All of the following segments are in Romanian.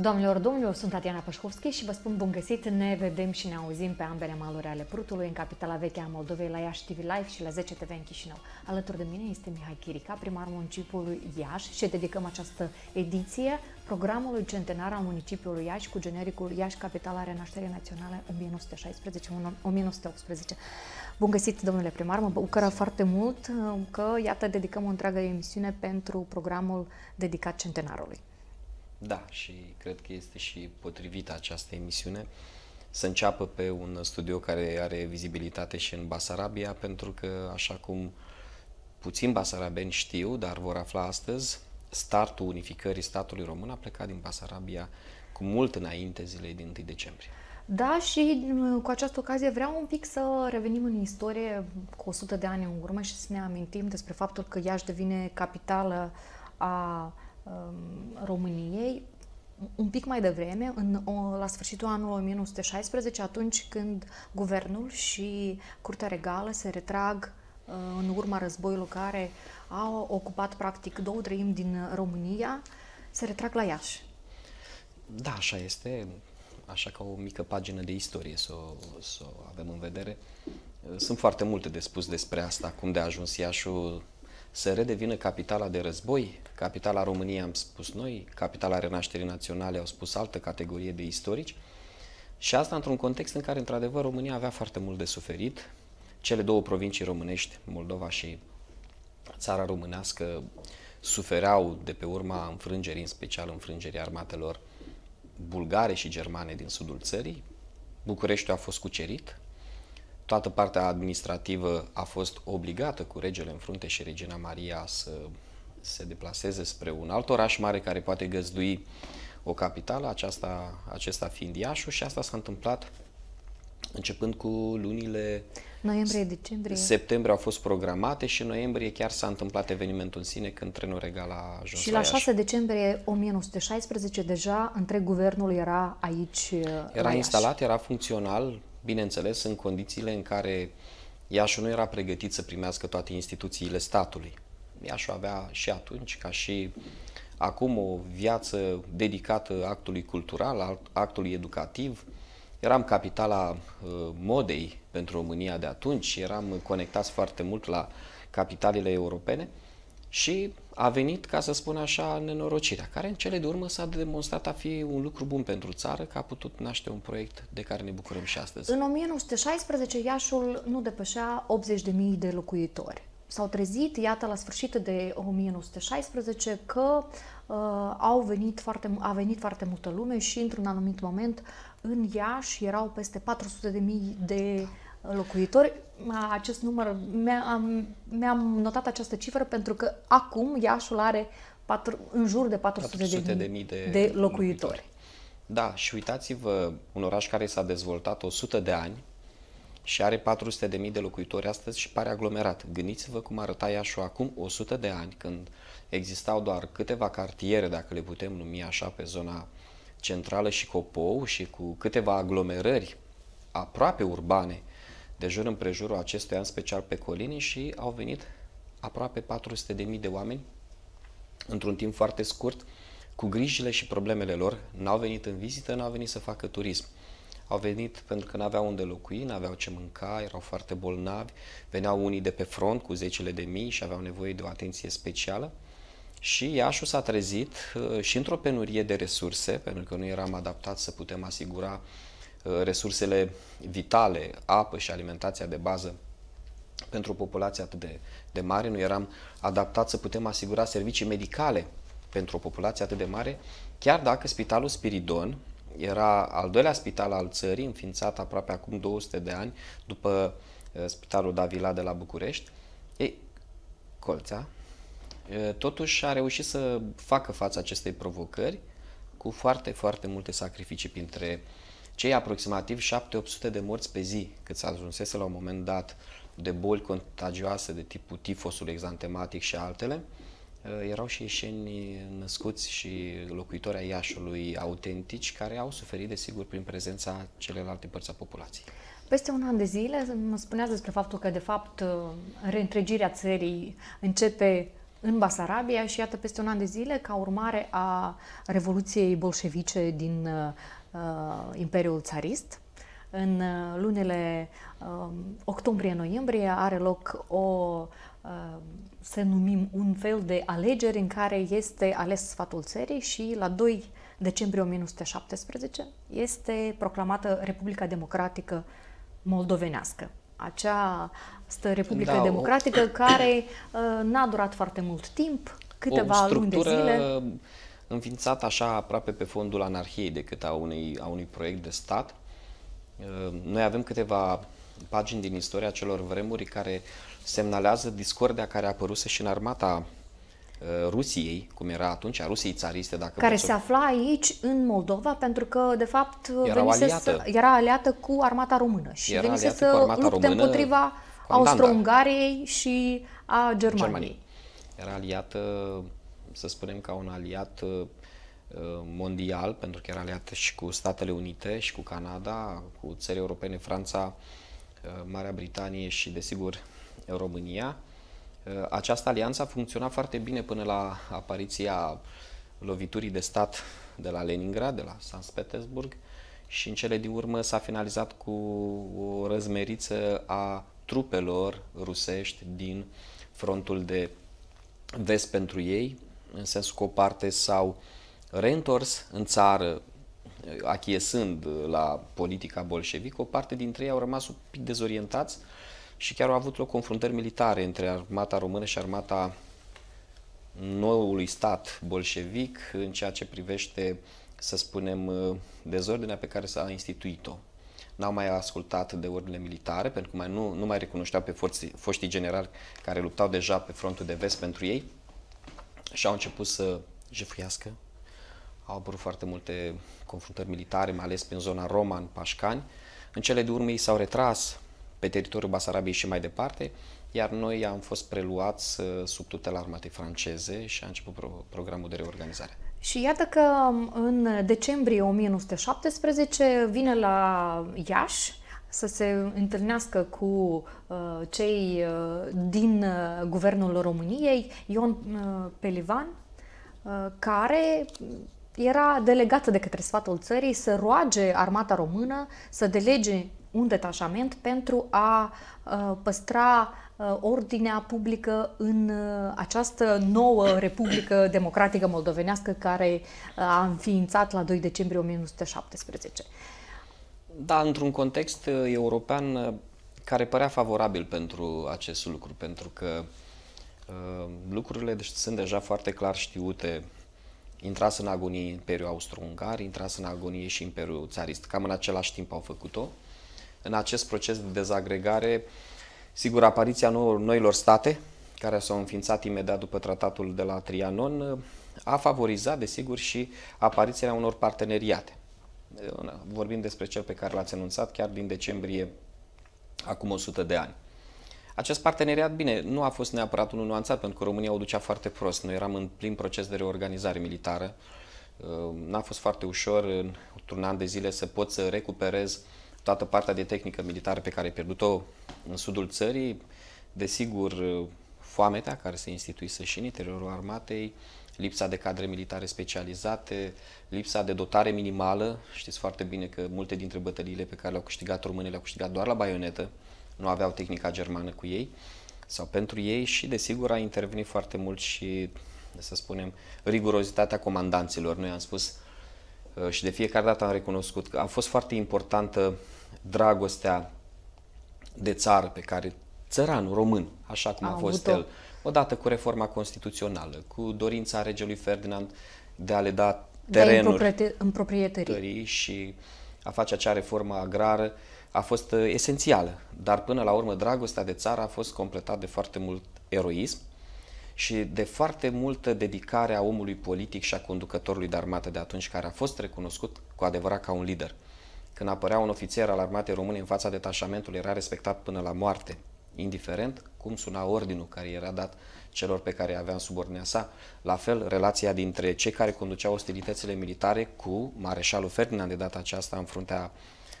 Domnilor, domnilor, sunt Tatiana Pășcovski și vă spun bun găsit. Ne vedem și ne auzim pe ambele maluri ale Prutului, în capitala veche a Moldovei, la Iași TV Live și la 10 TV în Chișinău. Alături de mine este Mihai Chirica, primarul municipiului Iași și dedicăm această ediție programului centenar al municipiului Iași cu genericul Iași Capitala Renașterii Naționale 1916-1918. Bun găsit, domnule primar, mă bucură foarte mult uh, că, iată, dedicăm o întreagă emisiune pentru programul dedicat centenarului. Da, și cred că este și potrivită această emisiune să înceapă pe un studio care are vizibilitate și în Basarabia, pentru că, așa cum puțin basarabeni știu, dar vor afla astăzi, startul unificării statului român a plecat din Basarabia cu mult înainte zilei din 1 decembrie. Da, și mm, cu această ocazie vreau un pic să revenim în istorie cu 100 de ani în urmă și să ne amintim despre faptul că Iași devine capitală a Um, României un pic mai devreme, în, la sfârșitul anului 1916, atunci când guvernul și Curtea Regală se retrag uh, în urma războiului care au ocupat practic două treimi din România, se retrag la Iași. Da, așa este. Așa ca o mică pagină de istorie să o, să o avem în vedere. Sunt foarte multe de spus despre asta, cum de a ajuns Iașul să redevină capitala de război, capitala României am spus noi, capitala Renașterii Naționale au spus altă categorie de istorici, și asta într-un context în care, într-adevăr, România avea foarte mult de suferit. Cele două provincii românești, Moldova și țara românească, sufereau de pe urma înfrângerii, în special înfrângerii armatelor bulgare și germane din sudul țării. Bucureștiul a fost cucerit, toată partea administrativă a fost obligată cu regele în frunte și Regina Maria să se deplaseze spre un alt oraș mare care poate găzdui o capitală, aceasta, acesta fiind Iașu și asta s-a întâmplat începând cu lunile noiembrie, decembrie. Septembrie au fost programate și noiembrie chiar s-a întâmplat evenimentul în sine când trenul regal a ajuns Și la, la 6 decembrie 1916 deja întreg guvernul era aici Era instalat, era funcțional, bineînțeles, în condițiile în care Iașu nu era pregătit să primească toate instituțiile statului. Iașu avea și atunci, ca și acum, o viață dedicată actului cultural, actului educativ. Eram capitala uh, modei pentru România de atunci, eram conectați foarte mult la capitalele europene și a venit, ca să spun așa, nenorocirea, care în cele de urmă s-a demonstrat a fi un lucru bun pentru țară, că a putut naște un proiect de care ne bucurăm și astăzi. În 1916 Iașul nu depășea 80.000 de locuitori. S-au trezit, iată, la sfârșitul de 1916 că uh, au venit foarte, a venit foarte multă lume și într-un anumit moment în Iași erau peste 400.000 de locuitori. Acest număr, mi-am, mi-am notat această cifră pentru că acum Iașul are patru, în jur de 400, 400 de, de, mii de, de locuitori. locuitori. Da, și uitați-vă un oraș care s-a dezvoltat 100 de ani și are 400 de mii de locuitori astăzi și pare aglomerat. Gândiți-vă cum arăta Iașul acum 100 de ani, când existau doar câteva cartiere, dacă le putem numi așa, pe zona centrală și Copou și cu câteva aglomerări aproape urbane, de jur împrejurul acestui an special pe colini, și au venit aproape 400.000 de oameni într-un timp foarte scurt, cu grijile și problemele lor. N-au venit în vizită, n-au venit să facă turism. Au venit pentru că n-aveau unde locui, n-aveau ce mânca, erau foarte bolnavi, veneau unii de pe front cu zecile de mii și aveau nevoie de o atenție specială. Și Iașu s-a trezit uh, și într-o penurie de resurse, pentru că nu eram adaptat să putem asigura uh, Uh, resursele vitale, apă și alimentația de bază pentru o populație atât de, de mare, nu eram adaptat să putem asigura servicii medicale pentru o populație atât de mare, chiar dacă Spitalul Spiridon era al doilea spital al țării, înființat aproape acum 200 de ani, după uh, Spitalul Davila de la București. Ei, Colța, uh, totuși a reușit să facă față acestei provocări cu foarte, foarte multe sacrificii printre uh, cei aproximativ 7-800 de morți pe zi, cât s-a ajunsese la un moment dat de boli contagioase de tipul tifosul exantematic și altele, eh, erau și ieșeni născuți și locuitori ai Iașului autentici care au suferit, desigur, prin prezența celelalte părți a populației. Peste un an de zile mă spuneați despre faptul că, de fapt, eh, reîntregirea țării începe în Basarabia și iată peste un an de zile, ca urmare a Revoluției Bolșevice din eh, Uh, Imperiul Țarist. În uh, lunile uh, octombrie-noiembrie are loc o să numim un fel de alegeri în care este ales sfatul țării și la 2 decembrie 1917 este proclamată Republica Democratică Moldovenească. Acea stă Republică da, Democratică o... care uh, n-a durat foarte mult timp, câteva o luni de zile înființat așa aproape pe fondul anarhiei decât a, unei, a unui proiect de stat. Ehm, noi avem câteva pagini din istoria celor vremuri care semnalează discordia care a apăruse și în armata ehm, Rusiei, cum era atunci, a Rusiei țariste, dacă Care se afla aici, în Moldova, pentru că, de fapt, era aliată. Să, era aliată cu armata română și era venise să lupte română, împotriva Austro-Ungariei și a Germaniei. Germanii. Era aliată să spunem, ca un aliat uh, uh, mondial, pentru că era aliat și cu Statele Unite și cu Canada, cu țări europene, Franța, uh, Marea Britanie și, desigur, România. Această alianță a funcționat foarte bine până la apariția loviturii de stat de la Leningrad, de la Sankt Petersburg și în cele din urmă s-a finalizat cu o răzmeriță a trupelor rusești din frontul de vest pentru ei, în sensul că o parte s-au reîntors în țară achiesând la politica bolșevică, o parte dintre ei au rămas un pic dezorientați și chiar au avut loc confruntări militare între armata română și armata noului stat bolșevic în ceea ce privește, să spunem, dezordinea pe care s-a instituit-o. N-au mai ascultat de ordine militare, pentru că mai nu, nu mai recunoșteau pe forții, foștii generali care luptau deja pe frontul de vest pentru ei și au început să jefuiască. Au apărut foarte multe confruntări militare, mai ales prin zona Roma, în Pașcani. În cele de urmă ei s-au retras pe teritoriul Basarabiei și mai departe, iar noi am fost preluați uh, sub tutela armatei franceze și a început pro- programul de reorganizare. Și iată că um, în decembrie 1917 vine la Iași să se întâlnească cu uh, cei uh, din uh, guvernul României, Ion Pelivan, care era delegată de către sfatul țării să roage armata română să delege un detașament pentru a păstra ordinea publică în această nouă Republică Democratică Moldovenească care a înființat la 2 decembrie 1917. Da, într-un context uh, european uh, care părea favorabil pentru acest lucru, pentru că uh, lucrurile deci, sunt deja foarte clar știute. Intras în agonie Imperiul Austro-Ungar, intras în agonie și Imperiul Țarist. Cam în același timp au făcut-o. În acest proces de dezagregare, sigur, apariția noilor state, care s-au înființat imediat după tratatul de la Trianon, a favorizat, desigur, și apariția unor parteneriate. Vorbim despre cel pe care l-ați anunțat chiar din decembrie, acum 100 de ani. Acest parteneriat, bine, nu a fost neapărat unul nuanțat, pentru că România o ducea foarte prost. Noi eram în plin proces de reorganizare militară. Ehm, n-a fost foarte ușor într-un an de zile să pot să recuperez toată partea de tehnică militară pe care ai pierdut-o în sudul țării. Desigur, ehm, foametea care se instituise și în interiorul armatei, lipsa de cadre militare specializate, lipsa de dotare minimală. Știți foarte bine că multe dintre bătăliile pe care le-au câștigat românii le-au câștigat doar la baionetă, nu aveau tehnica germană cu ei sau pentru ei și desigur a intervenit foarte mult și, să spunem, rigurozitatea comandanților. Noi am spus uh, și de fiecare dată am recunoscut că a fost foarte importantă dragostea de țară pe care țăranul român, așa cum a, a fost el, odată cu reforma constituțională, cu dorința regelui Ferdinand de a le da terenuri împroprietării și a face acea reformă agrară a fost uh, esențială. Dar până la urmă dragostea de țară a fost completată de foarte mult eroism și de foarte multă dedicare a omului politic și a conducătorului de armată de atunci, care a fost recunoscut cu adevărat ca un lider. Când apărea un ofițer al armatei române în fața detașamentului, era respectat până la moarte indiferent cum suna ordinul care era dat celor pe care aveam subordinea sa. La fel, relația dintre cei care conduceau ostilitățile militare cu mareșalul Ferdinand de data aceasta în fruntea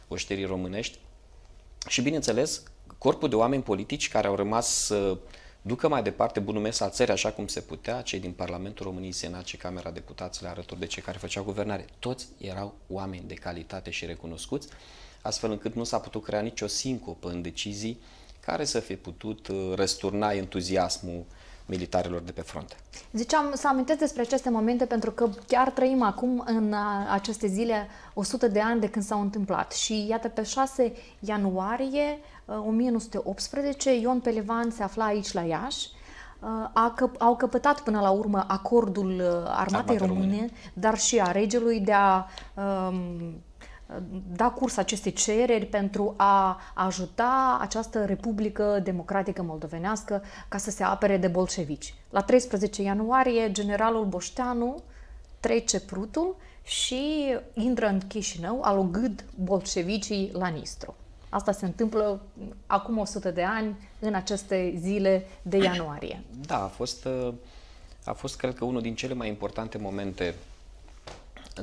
oștirii românești și, bineînțeles, corpul de oameni politici care au rămas să ducă mai departe bunul mes al țării așa cum se putea, cei din Parlamentul României, Senat și Camera Deputaților alături de cei care făceau guvernare. Toți erau oameni de calitate și recunoscuți, astfel încât nu s-a putut crea nicio sincopă în decizii care să fi putut uh, răsturna entuziasmul militarilor de pe front. Ziceam să amintesc despre aceste momente pentru că chiar trăim acum în uh, aceste zile 100 de ani de când s-au întâmplat și iată pe 6 ianuarie 1918 uh, Ion Pelevan se afla aici la Iași a căp- au căpătat până la urmă acordul armatei Armate române, române, dar și a regelui de a um, da curs acestei cereri pentru a ajuta această Republică Democratică Moldovenească ca să se apere de bolșevici. La 13 ianuarie, generalul Boșteanu trece prutul și intră în Chișinău, alugând bolșevicii la Nistru. Asta se întâmplă acum 100 de ani, în aceste zile de ianuarie. Da, a fost, a fost cred că, unul din cele mai importante momente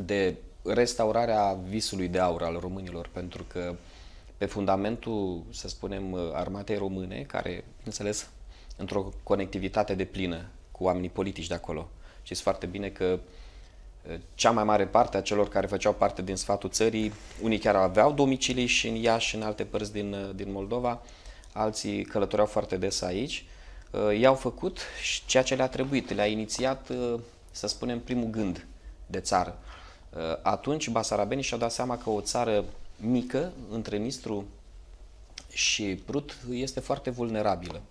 de restaurarea visului de aur al românilor, pentru că pe fundamentul, să spunem, armatei române, care, înțeles, într-o conectivitate de plină cu oamenii politici de acolo. Știți foarte bine că eh, cea mai mare parte a celor care făceau parte din sfatul țării, unii chiar aveau domicilii și în Iași, și în alte părți din, eh, din Moldova, alții călătoreau foarte des aici, eh, i-au făcut ceea ce le-a trebuit, le-a inițiat, să spunem, primul gând de țară. Uh, atunci basarabenii și-au dat seama că o țară mică, între Nistru și Prut, este foarte vulnerabilă.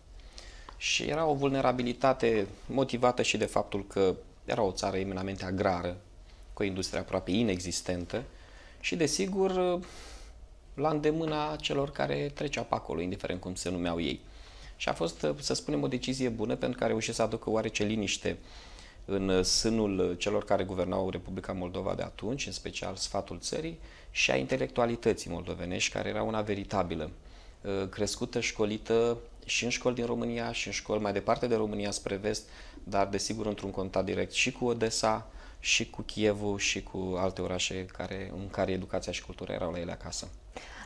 Și era o vulnerabilitate motivată și de faptul că era o țară eminamente agrară, cu o industrie aproape inexistentă și, desigur, la îndemâna celor care treceau pe acolo, indiferent cum se numeau ei. Și a fost, să spunem, o decizie bună pentru că a reușit să aducă oarece liniște în uh, sânul uh, celor care guvernau Republica Moldova de atunci, în special sfatul țării, și a intelectualității moldovenești, care era una veritabilă, uh, crescută, școlită și în școli din România și în școli mai departe de România spre vest, dar desigur într-un contact direct și cu Odessa, și cu Chievul, și cu alte orașe care, în care educația și cultura erau la ele acasă.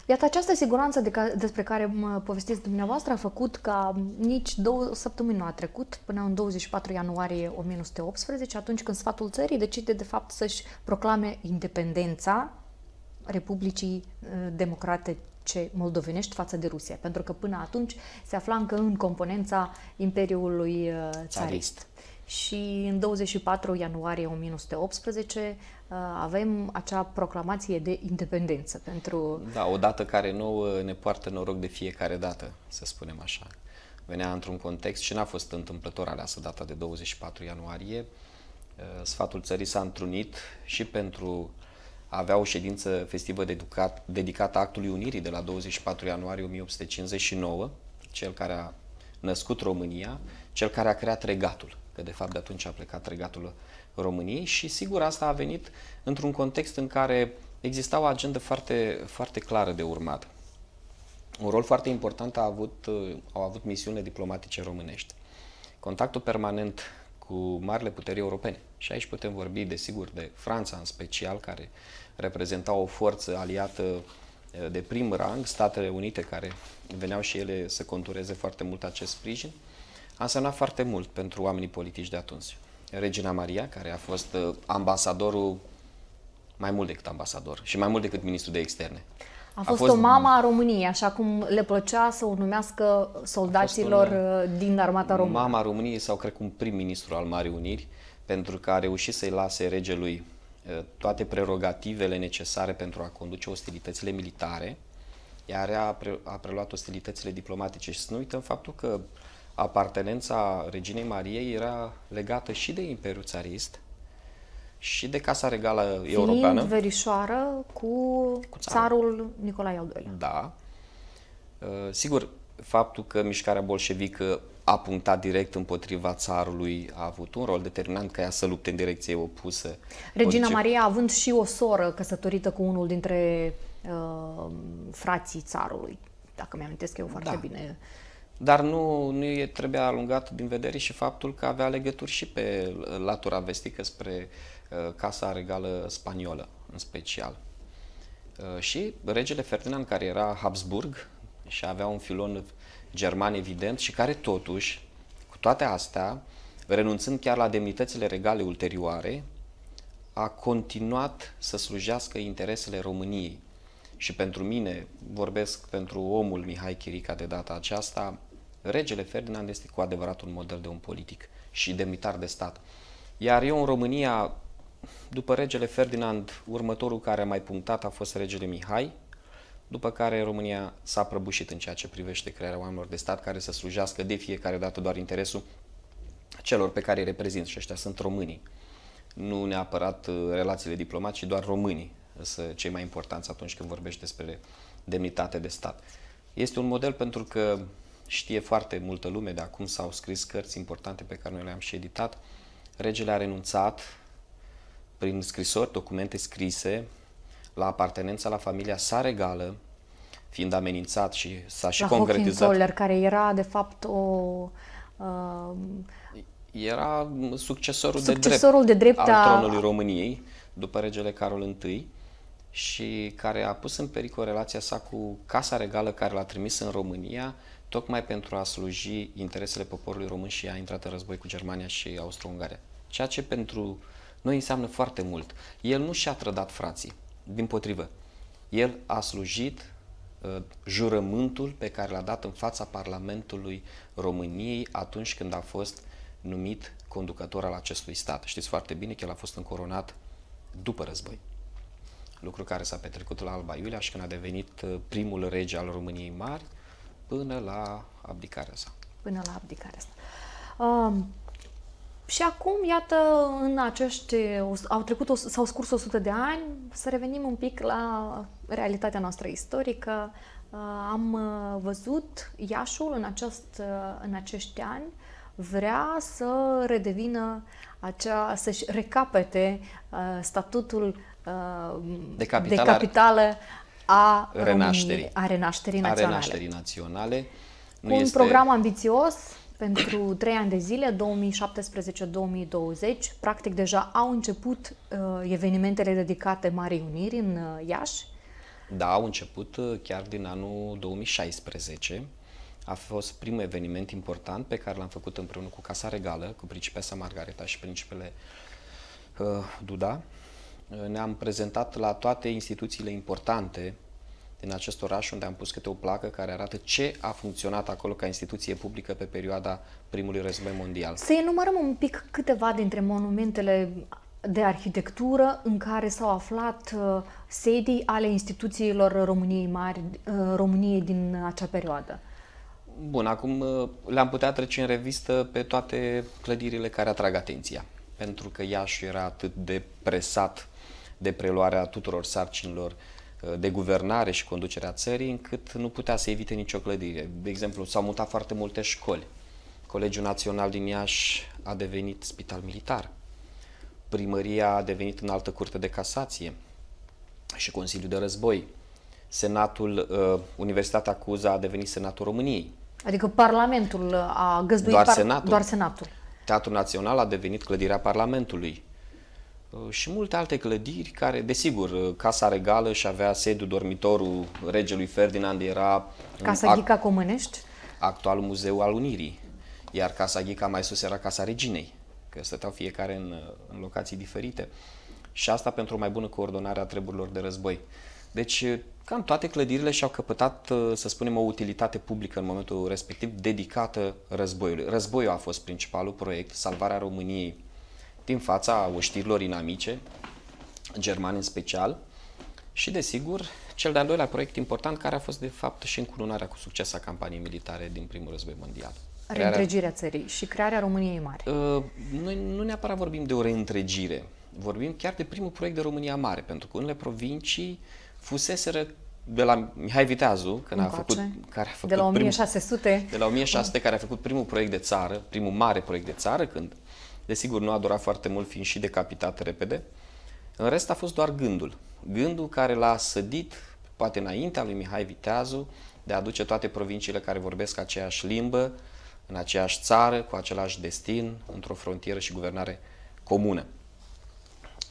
Iată, această siguranță de ca, despre care mă povestiți dumneavoastră a făcut ca nici două săptămâni nu a trecut, până în 24 ianuarie 1918, atunci când sfatul țării decide de fapt să-și proclame independența Republicii uh, Democrate ce moldovenești față de Rusia, pentru că până atunci se afla încă în componența Imperiului uh, Țarist. țarist și în 24 ianuarie 1918 uh, avem acea proclamație de independență pentru... Da, o dată care nu uh, ne poartă noroc de fiecare dată, să spunem așa. Venea într-un context și n-a fost întâmplător aleasă data de 24 ianuarie. Uh, sfatul țării s-a întrunit și pentru a avea o ședință festivă dedicat, dedicată actului Unirii de la 24 ianuarie 1859, cel care a născut România, cel care a creat regatul că de fapt de atunci a plecat regatul României și sigur asta a venit într-un context în care exista o agendă foarte, foarte clară de urmat. Un rol foarte important a avut, au avut misiunile diplomatice românești. Contactul permanent cu marile puteri europene. Și aici putem vorbi, desigur, de Franța în special, care reprezenta o forță aliată eh, de prim rang, Statele Unite, care veneau și ele să contureze foarte mult acest sprijin, a însemnat foarte mult pentru oamenii politici de atunci. Regina Maria, care a fost uh, ambasadorul, mai mult decât ambasador și mai mult decât ministru de externe. A fost, a fost o mamă a României, așa cum le plăcea să o numească soldaților un, uh, din armata română. Mama României sau cred că un prim-ministru al Marii Uniri, pentru că a reușit să-i lase regelui uh, toate prerogativele necesare pentru a conduce ostilitățile militare, iar ea a preluat ostilitățile diplomatice. Și să nu uităm faptul că apartenența reginei Mariei era legată și de Imperiul Țarist și de Casa Regală Fiind Europeană. verișoară cu, cu țarul. țarul Nicolae al II-lea. Da. Uh, sigur, faptul că mișcarea bolșevică a punctat direct împotriva țarului a avut un rol determinant ca ea să lupte în direcție opusă. Regina Orice... Maria având și o soră căsătorită cu unul dintre uh, frații țarului, dacă mi-amintesc eu foarte da. bine dar nu, nu e, trebuia alungat din vedere și faptul că avea legături și pe uh, latura vestică spre uh, Casa Regală Spaniolă, în special. Uh, și regele Ferdinand, care era Habsburg și avea un filon german evident și care totuși, cu toate astea, renunțând chiar la demnitățile regale ulterioare, a continuat să slujească interesele României. Și pentru mine, vorbesc pentru omul Mihai Chirica de data aceasta, regele Ferdinand este cu adevărat un model de un politic și demnitar de stat. Iar eu în România, după regele Ferdinand, următorul care a mai punctat a fost regele Mihai, după care România s-a prăbușit în ceea ce privește crearea oamenilor de stat care să slujească de fiecare dată doar interesul celor pe care îi reprezint și ăștia sunt românii. Nu neapărat uh, relațiile diplomatice, ci doar românii sunt cei mai importanți atunci când vorbești despre demnitate de stat. Este un model pentru că știe foarte multă lume, de acum s-au scris cărți importante pe care noi le-am și editat. Regele a renunțat prin scrisori, documente scrise, la apartenența la familia sa regală, fiind amenințat și s-a și la concretizat. Hohenzoller, care era de fapt o... Uh, era succesorul, succesorul de drept, de drept al tronului României, după regele Carol I, și care a pus în pericol relația sa cu Casa Regală care l-a trimis în România, tocmai pentru a sluji interesele poporului român și a intrat în război cu Germania și Austro-Ungaria. Ceea ce pentru noi înseamnă foarte mult. El nu și-a trădat frații, din potrivă. El a slujit uh, jurământul pe care l-a dat în fața Parlamentului României atunci când a fost numit conducător al acestui stat. Știți foarte bine că el a fost încoronat după război. Lucru care s-a petrecut la Alba Iulia și când a devenit uh, primul rege al României Mari, până la abdicarea sa. Până la abdicarea sa. Um, și acum, iată, în acești, au trecut, s-au scurs 100 de ani, să revenim un pic la realitatea noastră istorică. Uh, am uh, văzut Iașul în, acest, uh, în acești ani vrea să redevină acea, să-și recapete statutul de capital de capitală a renașterii, României, a renașterii naționale. A renașterii naționale. Nu un este... program ambițios pentru 3 ani de zile, 2017-2020. Practic deja au început uh, evenimentele dedicate Marii Uniri în uh, Iași. Da, au început uh, chiar din anul 2016. A fost primul eveniment important pe care l-am făcut împreună cu Casa Regală, cu Principesa Margareta și Principele uh, Duda. Ne-am prezentat la toate instituțiile importante din acest oraș, unde am pus câte o placă care arată ce a funcționat acolo ca instituție publică pe perioada primului război mondial. Să enumărăm un pic câteva dintre monumentele de arhitectură în care s-au aflat uh, sedii ale instituțiilor României Mari, uh, României din acea perioadă. Bun, acum uh, le-am putea trece în revistă pe toate clădirile care atrag atenția pentru că Iașiul era atât de presat de preluarea tuturor sarcinilor uh, de guvernare și conducerea țării, încât nu putea să evite nicio clădire. De exemplu, s-au mutat foarte multe școli. Colegiul Național din Iași a devenit spital militar. Primăria a devenit în altă curte de casație și Consiliul de Război. Senatul, uh, Universitatea Cuza a devenit Senatul României. Adică Parlamentul uh, a găzduit... Doar par... Senatul. Doar Senatul. Teatrul Național a devenit clădirea Parlamentului uh, și multe alte clădiri care, desigur, uh, Casa Regală și avea sediu dormitorul regelui Ferdinand era... Uh, Casa Ghica Comănești? Actualul Muzeu al Unirii. Iar Casa Ghica mai sus era Casa Reginei, că stăteau fiecare în, în locații diferite. Și asta pentru o mai bună coordonare a treburilor de război. Deci, uh, cam toate clădirile și-au căpătat, uh, să spunem, o utilitate publică în momentul respectiv dedicată războiului. Războiul a fost principalul proiect, salvarea României din fața oștirilor inamice, germani în special, și, desigur, cel de-al doilea proiect important, care a fost, de fapt, și încununarea cu succes a campaniei militare din primul război mondial. Reîntregirea țării și crearea României mari. Uh, noi nu neapărat vorbim de o reîntregire, vorbim chiar de primul proiect de România mare, pentru că unele provincii uh, fuseseră de la Mihai Viteazu, când a făcut, care a făcut de la 1600. Primul, de la 1600, care a făcut primul proiect de țară, primul mare proiect de țară, când, desigur, nu a durat foarte mult, fiind și decapitat repede. În rest a fost doar gândul. Gândul care l-a sădit, poate înaintea lui Mihai Viteazu, de a aduce toate provinciile care vorbesc aceeași limbă, în aceeași țară, cu același destin, într-o frontieră și guvernare comună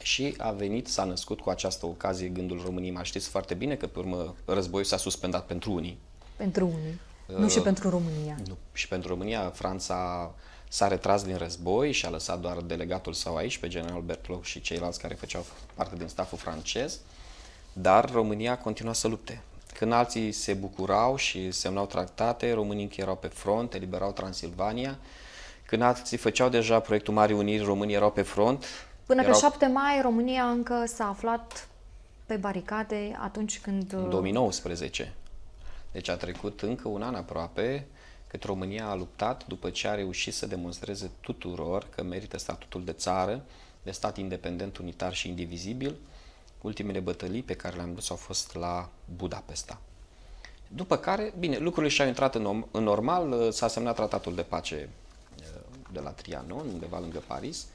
și a venit, s-a născut cu această ocazie gândul României. Mai știți foarte bine că, pe urmă, războiul s-a suspendat pentru unii. Pentru unii. Uh, nu și uh, pentru România. Nu. Și pentru România, Franța s-a retras din război și a lăsat doar delegatul sau aici, pe general Bertloc și ceilalți care făceau parte din staful francez, dar România continua să lupte. Când alții se bucurau și semnau tractate, românii încă erau pe front, eliberau Transilvania. Când alții făceau deja proiectul Marii Uniri, românii erau pe front, Până erau... pe 7 mai, România încă s-a aflat pe baricade atunci când... În 2019. Uh, deci a trecut încă un an aproape cât România a luptat după ce a reușit să demonstreze tuturor că merită statutul de țară, de stat independent, unitar și indivizibil. Ultimele bătălii pe care le-am dus au fost la Budapesta. După care, bine, lucrurile și-au intrat în, în normal, s-a semnat tratatul de pace uh, de la Trianon, undeva lângă Paris,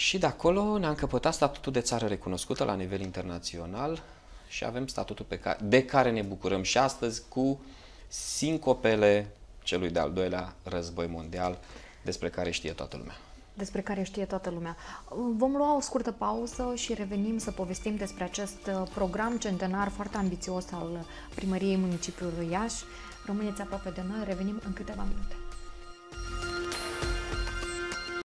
și de acolo ne-a încăpătat statutul de țară recunoscută la nivel internațional și avem statutul pe care, de care ne bucurăm și astăzi cu sincopele celui de-al doilea război mondial despre care știe toată lumea. Despre care știe toată lumea. Vom lua o scurtă pauză și revenim să povestim despre acest uh, program centenar foarte ambițios al uh, primăriei municipiului Iași. Rămâneți aproape de noi, revenim în câteva minute.